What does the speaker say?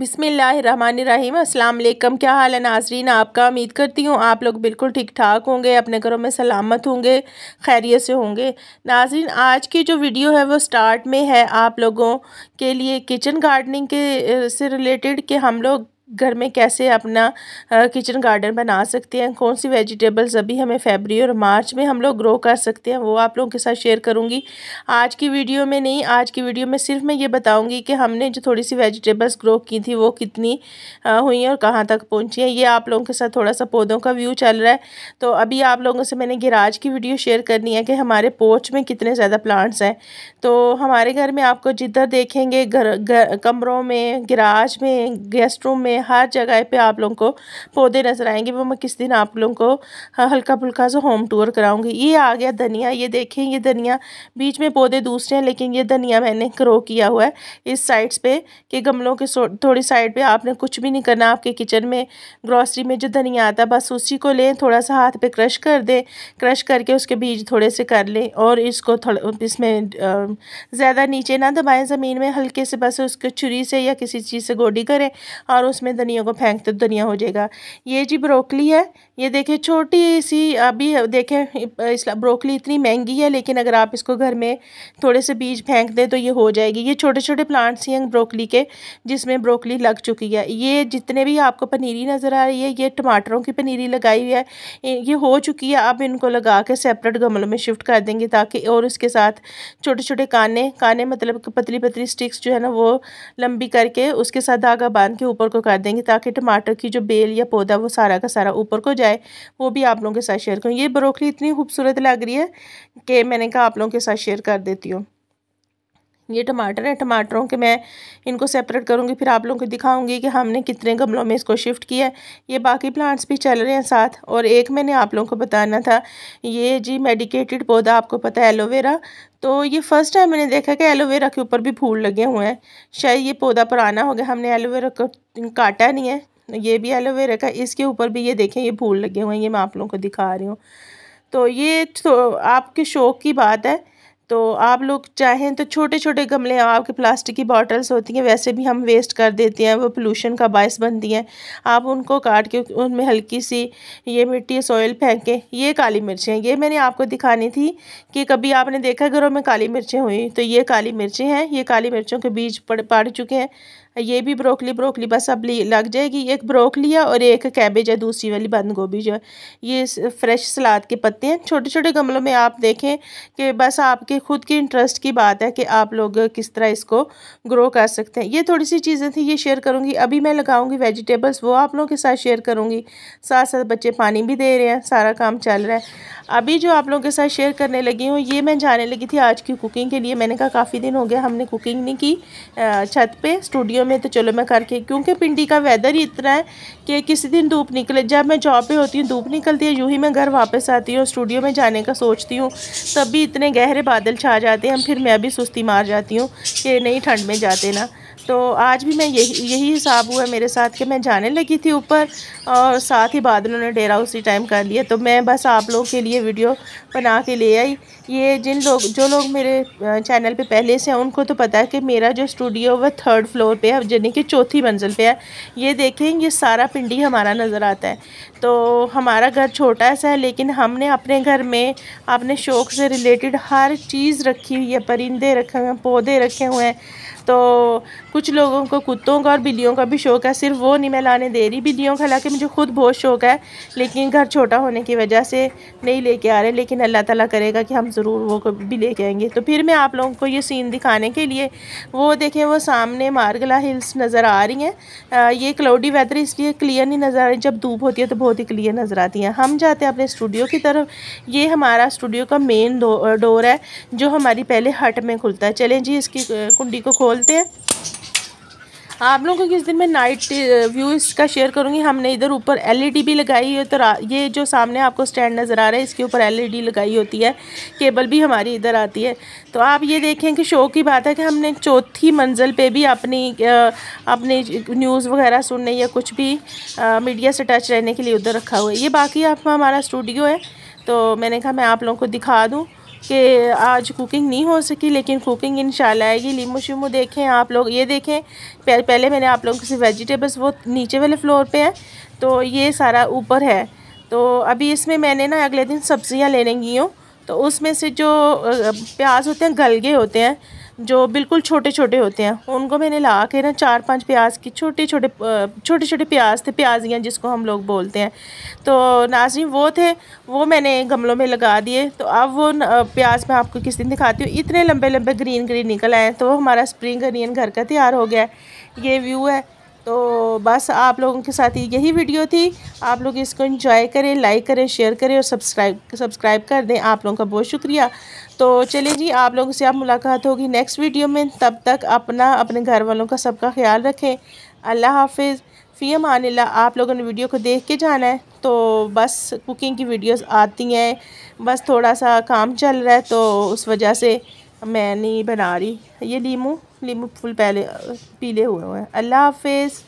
बिसमीम अल्लाम क्या हाल है नाजरीन आपका उम्मीद करती हूँ आप लोग बिल्कुल ठीक ठाक होंगे अपने घरों में सलामत होंगे खैरियत से होंगे नाजरीन आज की जो वीडियो है वो स्टार्ट में है आप लोगों के लिए किचन गार्डनिंग के से रिलेटेड कि हम लोग घर में कैसे अपना किचन गार्डन बना सकते हैं कौन सी वेजिटेबल्स अभी हमें फेबरी और मार्च में हम लोग ग्रो कर सकते हैं वो आप लोगों के साथ शेयर करूँगी आज की वीडियो में नहीं आज की वीडियो में सिर्फ मैं ये बताऊँगी कि हमने जो थोड़ी सी वेजिटेबल्स ग्रो की थी वो कितनी हुई हैं और कहाँ तक पहुँची हैं ये आप लोगों के साथ थोड़ा सा पौधों का व्यू चल रहा है तो अभी आप लोगों से मैंने गिराज की वीडियो शेयर करनी है कि हमारे पोच में कितने ज़्यादा प्लांट्स हैं तो हमारे घर में आपको जिधर देखेंगे घर कमरों में गिराज में गेस्ट रूम में हर जगह पे आप लोगों को पौधे नज़र आएंगे वो मैं किस दिन आप लोगों को हाँ, हल्का फुल्का सा होम टूर कराऊंगी ये आ गया धनिया ये देखें ये धनिया बीच में पौधे दूसरे हैं लेकिन ये धनिया मैंने ग्रो किया हुआ है इस साइड्स पे कि गमलों के थोड़ी साइड पे आपने कुछ भी नहीं करना आपके किचन में ग्रॉसरी में जो धनिया आता है बस उसी को लें थोड़ा सा हाथ पे क्रश कर दें क्रश करके उसके बीज थोड़े से कर लें और इसको थोड़ा इसमें ज़्यादा नीचे ना दबाएं ज़मीन में हल्के से बस उसके छुरी से या किसी चीज़ से गोडी करें और उसमें में धनिया को फेंकते तो धनिया हो जाएगा ये जी ब्रोकली है ये देखें छोटी सी अभी देखें इस ब्रोकली इतनी महंगी है लेकिन अगर आप इसको घर में थोड़े से बीज फेंक दें तो ये हो जाएगी ये छोटे छोटे प्लांट्स हैं ब्रोकली के जिसमें ब्रोकली लग चुकी है ये जितने भी आपको पनीरी नज़र आ रही है ये टमाटरों की पनीरी लगाई हुई है ये हो चुकी है आप इनको लगा के सेपरेट गमलों में शिफ्ट कर देंगे ताकि और उसके साथ छोटे छोटे काने काने मतलब पतली पतली स्टिक्स जो है ना वो लंबी करके उसके साथ धागा बांध के ऊपर को कर देंगे ताकि टमाटर की जो बेल या पौधा वो सारा का सारा ऊपर को जाए वो भी आप लोगों के साथ शेयर करूँ ये ब्रोकली इतनी खूबसूरत लग रही है कि मैंने कहा आप लोगों के साथ शेयर कर देती हूँ ये टमाटर है टमाटरों के मैं इनको सेपरेट करूँगी फिर आप लोगों को दिखाऊंगी कि हमने कितने गमलों में इसको शिफ्ट किया है ये बाकी प्लांट्स भी चल रहे हैं साथ और एक मैंने आप लोगों को बताना था ये जी मेडिकेटेड पौधा आपको पता है एलोवेरा तो ये फ़र्स्ट टाइम मैंने देखा कि एलोवेरा के ऊपर भी फूल लगे हुए हैं शायद ये पौधा पुराना हो गया हमने एलोवेरा को काटा नहीं है ये भी एलोवेरा का इसके ऊपर भी ये देखें ये फूल लगे हुए हैं ये मैं आप लोगों को दिखा रही हूँ तो ये तो आपके शौक़ की बात है तो आप लोग चाहें तो छोटे छोटे गमले आपके प्लास्टिक की बॉटल्स होती हैं वैसे भी हम वेस्ट कर देते हैं वो पोल्यूशन का बायस बनती हैं आप उनको काट के उनमें हल्की सी ये मिट्टी सॉयल फेंकें ये काली मिर्चें ये मैंने आपको दिखानी थी कि कभी आपने देखा घरों में काली मिर्चें हुई तो ये काली मिर्चें हैं ये काली मिर्चों के बीज पड़ पड़ चुके हैं ये भी ब्रोकली ब्रोकली बस अब लग जाएगी एक ब्रोकली है और एक कैबेज है दूसरी वाली बंद गोभी जो है ये फ्रेश सलाद के पत्ते हैं छोटे छोटे गमलों में आप देखें कि बस आपके खुद के इंटरेस्ट की बात है कि आप लोग किस तरह इसको ग्रो कर सकते हैं ये थोड़ी सी चीज़ें थी ये शेयर करूँगी अभी मैं लगाऊँगी वेजिटेबल्स वो आप लोगों के साथ शेयर करूँगी साथ साथ बच्चे पानी भी दे रहे हैं सारा काम चल रहा है अभी जो आप लोगों के साथ शेयर करने लगी हूँ ये मैं जाने लगी थी आज की कुकिंग के लिए मैंने कहा काफ़ी दिन हो गया हमने कुकिंग नहीं की छत पर स्टूडियो वीडियो में तो चलो मैं करके क्योंकि पिंडी का वेदर ही इतना है कि किसी दिन धूप निकले जब मैं जॉब पे होती हूँ धूप निकलती है यूँ ही मैं घर वापस आती हूँ स्टूडियो में जाने का सोचती हूँ तब भी इतने गहरे बादल छा जाते हैं फिर मैं भी सुस्ती मार जाती हूँ कि नहीं ठंड में जाते ना तो आज भी मैं यही यही हिसाब हुआ मेरे साथ कि मैं जाने लगी थी ऊपर और साथ ही बादलों ने डेरा उसी टाइम कर लिया तो मैं बस आप लोगों के लिए वीडियो बना के ले आई ये जिन लोग जो लोग मेरे चैनल पे पहले से हैं उनको तो पता है कि मेरा जो स्टूडियो वह थर्ड फ्लोर पे है यानी कि चौथी मंजिल पे है ये देखें ये सारा पिंडी हमारा नज़र आता है तो हमारा घर छोटा सा है लेकिन हमने अपने घर में अपने शौक़ से रिलेटेड हर चीज़ रखी हुई है परिंदे रखे हुए हैं पौधे रखे हुए हैं तो कुछ लोगों को कुत्तों का और बिल्लियों का भी शौक़ है सिर्फ वो नहीं मैं लाने दे रही बिल्लियों का हालांकि मुझे खुद बहुत शौक है लेकिन घर छोटा होने की वजह से नहीं लेके आ रहे लेकिन अल्लाह ताला करेगा कि हम ज़रूर वो भी लेके आएंगे तो फिर मैं आप लोगों को ये सीन दिखाने के लिए वो देखें वो सामने मारगला हिल्स नज़र आ रही हैं ये क्लाउडी वेदर इसलिए क्लियर नहीं नज़र आ रही जब धूप होती है तो बहुत ही क्लियर नज़र आती हैं हम जाते हैं अपने स्टूडियो की तरफ ये हमारा स्टूडियो का मेन डोर है जो हमारी पहले हट में खुलता है चलें जी इसकी कुंडी को खोलते हैं आप लोगों को किस दिन मैं नाइट व्यू इसका शेयर करूँगी हमने इधर ऊपर एलईडी e भी लगाई है तो ये जो सामने आपको स्टैंड नज़र आ रहा है इसके ऊपर एलईडी e लगाई होती है केबल भी हमारी इधर आती है तो आप ये देखें कि शो की बात है कि हमने चौथी मंजिल पे भी अपनी uh, अपनी न्यूज़ वगैरह सुनने या कुछ भी आ, uh, मीडिया से टच रहने के लिए उधर रखा हुआ है ये बाकी आप हमारा स्टूडियो है तो मैंने कहा मैं आप लोगों को दिखा दूँ कि आज कुकिंग नहीं हो सकी लेकिन कुकिंग इन आएगी लीमो शीमो देखें आप लोग ये देखें पहले मैंने आप लोगों से वेजिटेबल्स वो नीचे वाले फ्लोर पे हैं तो ये सारा ऊपर है तो अभी इसमें मैंने ना अगले दिन सब्ज़ियाँ ले लेंगी हूँ तो उसमें से जो प्याज होते हैं गलगे होते हैं जो बिल्कुल छोटे छोटे होते हैं उनको मैंने ला के ना चार पांच प्याज की छोटे छोटे छोटे छोटे प्याज थे प्याजियाँ जिसको हम लोग बोलते हैं तो नाजिम वो थे वो मैंने गमलों में लगा दिए तो अब वो प्याज मैं आपको किस दिन दिखाती हूँ इतने लंबे लंबे ग्रीन ग्रीन निकल आए तो हमारा स्प्रिंग अनियन घर का तैयार हो गया है ये व्यू है तो बस आप लोगों के साथ यही वीडियो थी आप लोग इसको इंजॉय करें लाइक करें शेयर करें और सब्सक्राइब सब्सक्राइब कर दें आप लोगों का बहुत शुक्रिया तो चलिए जी आप लोगों से आप मुलाकात होगी नेक्स्ट वीडियो में तब तक अपना अपने घर वालों का सबका ख्याल रखें अल्लाह हाफिज़ फ़ी मान आप लोगों ने वीडियो को देख के जाना है तो बस कुकिंग की वीडियोस आती हैं बस थोड़ा सा काम चल रहा है तो उस वजह से मैं नहीं बना रही ये लीमू नींबू फूल पहले पीले हुए हुए हैं अल्लाह हाफिज़